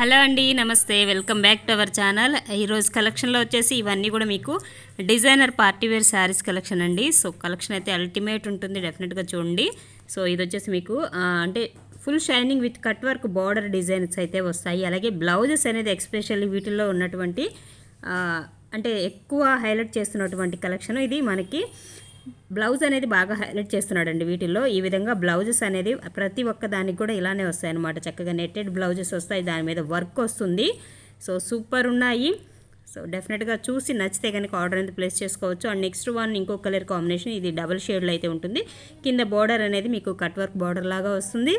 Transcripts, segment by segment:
hello అండి నమస్తే welcome back to our channel ఈరోజు కలెక్షన్లో వచ్చేసి ఇవన్నీ కూడా మీకు designer party wear sarees collection అండి సో కలెక్షన్ అయితే అల్టిమేట్ ఉంటుంది డెఫినెట్గా చూడండి సో ఇది వచ్చేసి మీకు అంటే full shining with cut work border designs అయితే వస్తాయి అలాగే బ్లౌజెస్ అనేది ఎక్స్పెషల్లీ వీటిల్లో ఉన్నటువంటి అంటే ఎక్కువ హైలైట్ చేస్తున్నటువంటి కలెక్షన్ ఇది మనకి బ్లౌజ్ అనేది బాగా హైలైట్ చేస్తున్నాడండి వీటిల్లో ఈ విధంగా బ్లౌజెస్ అనేది ప్రతి ఒక్క దానికి కూడా ఇలానే వస్తాయి అనమాట చక్కగా నెట్టెడ్ బ్లౌజెస్ వస్తాయి దాని మీద వర్క్ వస్తుంది సో సూపర్ ఉన్నాయి సో డెఫినెట్గా చూసి నచ్చితే కనుక ఆర్డర్ అనేది ప్లేస్ చేసుకోవచ్చు అండ్ నెక్స్ట్ వన్ ఇంకో కలర్ కాంబినేషన్ ఇది డబుల్ షేడ్లో అయితే ఉంటుంది కింద బార్డర్ అనేది మీకు కట్ వర్క్ బార్డర్ లాగా వస్తుంది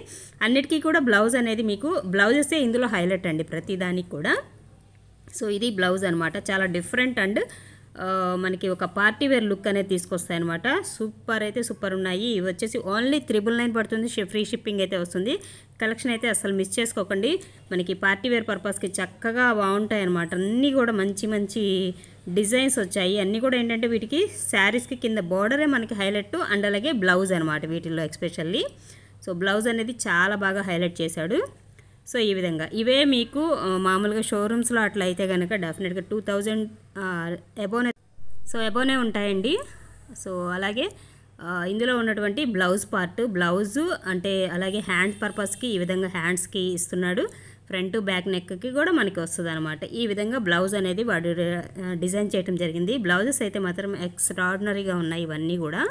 అన్నిటికీ కూడా బ్లౌజ్ అనేది మీకు బ్లౌజెసే ఇందులో హైలైట్ అండి దానికి కూడా సో ఇది బ్లౌజ్ అనమాట చాలా డిఫరెంట్ అండ్ మనకి ఒక పార్టీ వేర్ లుక్ అనేది తీసుకొస్తాయి అనమాట సూపర్ అయితే సూపర్ ఉన్నాయి ఇవి వచ్చేసి ఓన్లీ త్రిబుల్ నైన్ పడుతుంది ఫ్రీ షిప్పింగ్ అయితే వస్తుంది కలెక్షన్ అయితే అసలు మిస్ చేసుకోకండి మనకి పార్టీ వేర్ పర్పస్కి చక్కగా బాగుంటాయి అనమాట అన్నీ కూడా మంచి మంచి డిజైన్స్ వచ్చాయి అన్నీ కూడా ఏంటంటే వీటికి శారీస్కి కింద బార్డరే మనకి హైలైట్ అండ్ అలాగే బ్లౌజ్ అనమాట వీటిల్లో ఎక్స్పెషల్లీ సో బ్లౌజ్ అనేది చాలా బాగా హైలైట్ చేశాడు సో ఈ విధంగా ఇవే మీకు మామూలుగా షోరూమ్స్లో అట్లా అయితే కనుక డెఫినెట్గా టూ థౌజండ్ ఎబోనే సో ఎబోనే ఉంటాయండి సో అలాగే ఇందులో ఉన్నటువంటి బ్లౌజ్ పార్ట్ బ్లౌజు అంటే అలాగే హ్యాండ్ పర్పస్కి ఈ విధంగా హ్యాండ్స్కి ఇస్తున్నాడు ఫ్రంట్ బ్యాక్ నెక్కి కూడా మనకి వస్తుంది అనమాట ఈ విధంగా బ్లౌజ్ అనేది వాడు డిజైన్ చేయడం జరిగింది బ్లౌజెస్ అయితే మాత్రం ఎక్స్ట్రాడినరీగా ఉన్నాయి ఇవన్నీ కూడా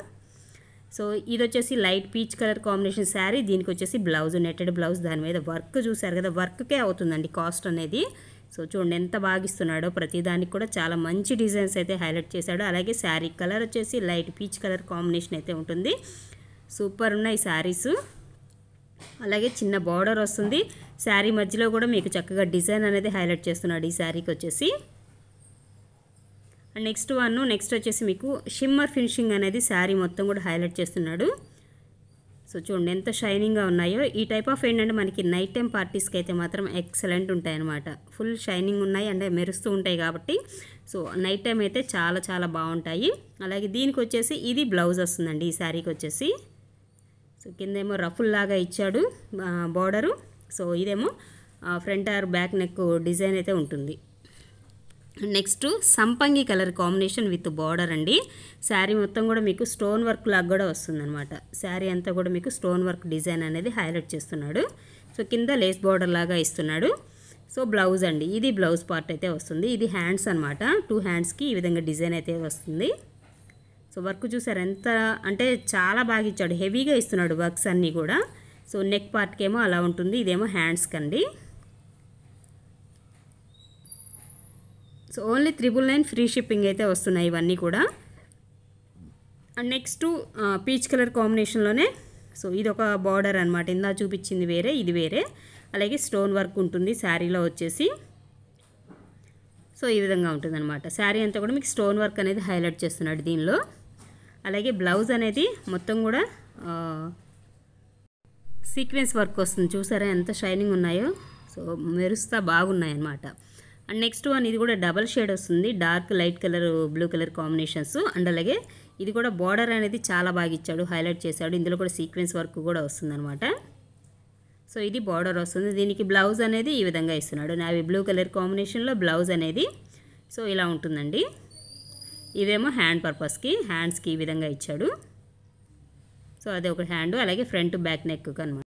సో ఇది వచ్చేసి light peach colour combination saree దీనికి వచ్చేసి బ్లౌజ్ నెట్టెడ్ బ్లౌజ్ దాని మీద వర్క్ చూసారు కదా వర్క్కే అవుతుందండి కాస్ట్ అనేది సో చూడండి ఎంత బాగిస్తున్నాడో ప్రతిదానికి కూడా చాలా మంచి డిజైన్స్ అయితే హైలైట్ చేశాడు అలాగే శారీ కలర్ వచ్చేసి లైట్ పీచ్ కలర్ కాంబినేషన్ అయితే ఉంటుంది సూపర్ ఉన్నాయి శారీస్ అలాగే చిన్న బార్డర్ వస్తుంది శారీ మధ్యలో కూడా మీకు చక్కగా డిజైన్ అనేది హైలైట్ చేస్తున్నాడు ఈ శారీకి వచ్చేసి నెక్స్ట్ వన్ నెక్స్ట్ వచ్చేసి మీకు షిమ్మర్ ఫినిషింగ్ అనేది శారీ మొత్తం కూడా హైలైట్ చేస్తున్నాడు సో చూడండి ఎంత షైనింగ్గా ఉన్నాయో ఈ టైప్ ఆఫ్ ఏంటంటే మనకి నైట్ టైం పార్టీస్కి అయితే మాత్రం ఎక్సలెంట్ ఉంటాయి అనమాట ఫుల్ షైనింగ్ ఉన్నాయి అంటే మెరుస్తూ ఉంటాయి కాబట్టి సో నైట్ టైం అయితే చాలా చాలా బాగుంటాయి అలాగే దీనికి వచ్చేసి ఇది బ్లౌజ్ వస్తుందండి ఈ శారీకి వచ్చేసి సో కిందేమో లాగా ఇచ్చాడు బార్డరు సో ఇదేమో front or back neck design అయితే ఉంటుంది నెక్స్ట్ సంపంగి కలర్ కాంబినేషన్ విత్ బార్డర్ అండి శారీ మొత్తం కూడా మీకు స్టోన్ వర్క్ లాగా కూడా వస్తుందన్నమాట శారీ అంతా కూడా మీకు స్టోన్ వర్క్ డిజైన్ అనేది హైలైట్ చేస్తున్నాడు సో కింద లేస్ బార్డర్ లాగా ఇస్తున్నాడు సో బ్లౌజ్ అండి ఇది బ్లౌజ్ పార్ట్ అయితే వస్తుంది ఇది హ్యాండ్స్ అనమాట టూ హ్యాండ్స్కి ఈ విధంగా డిజైన్ అయితే వస్తుంది సో వర్క్ చూసారు ఎంత అంటే చాలా బాగా ఇచ్చాడు హెవీగా ఇస్తున్నాడు వర్క్స్ అన్నీ కూడా సో నెక్ పార్ట్కేమో అలా ఉంటుంది ఇదేమో హ్యాండ్స్కి అండి so only triple nine free shipping అయితే వస్తున్నాయి ఇవన్నీ కూడా అండ్ నెక్స్ట్ పీచ్ కలర్ కాంబినేషన్లోనే సో ఇది ఒక బార్డర్ అనమాట ఇందా చూపించింది వేరే ఇది వేరే అలాగే స్టోన్ వర్క్ ఉంటుంది శారీలో వచ్చేసి సో ఈ విధంగా ఉంటుందన్నమాట శారీ అంతా కూడా మీకు స్టోన్ వర్క్ అనేది హైలైట్ చేస్తున్నాడు దీనిలో అలాగే బ్లౌజ్ అనేది మొత్తం కూడా సీక్వెన్స్ uh, వర్క్ వస్తుంది చూసారా ఎంత షైనింగ్ ఉన్నాయో సో మెరుస్తా బాగున్నాయన్నమాట అండ్ నెక్స్ట్ వన్ ఇది కూడా డబల్ షేడ్ వస్తుంది dark light colour blue colour combinations and అలాగే ఇది కూడా బార్డర్ అనేది చాలా బాగా ఇచ్చాడు హైలైట్ చేశాడు ఇందులో కూడా సీక్వెన్స్ వర్క్ కూడా వస్తుందన్నమాట సో ఇది బార్డర్ వస్తుంది దీనికి బ్లౌజ్ అనేది ఈ విధంగా ఇస్తున్నాడు నావి బ్లూ కలర్ కాంబినేషన్లో బ్లౌజ్ అనేది సో ఇలా ఉంటుందండి ఇవేమో హ్యాండ్ పర్పస్కి హ్యాండ్స్కి ఈ విధంగా ఇచ్చాడు సో అది ఒక హ్యాండ్ అలాగే ఫ్రంట్ బ్యాక్ నెక్ అనమాట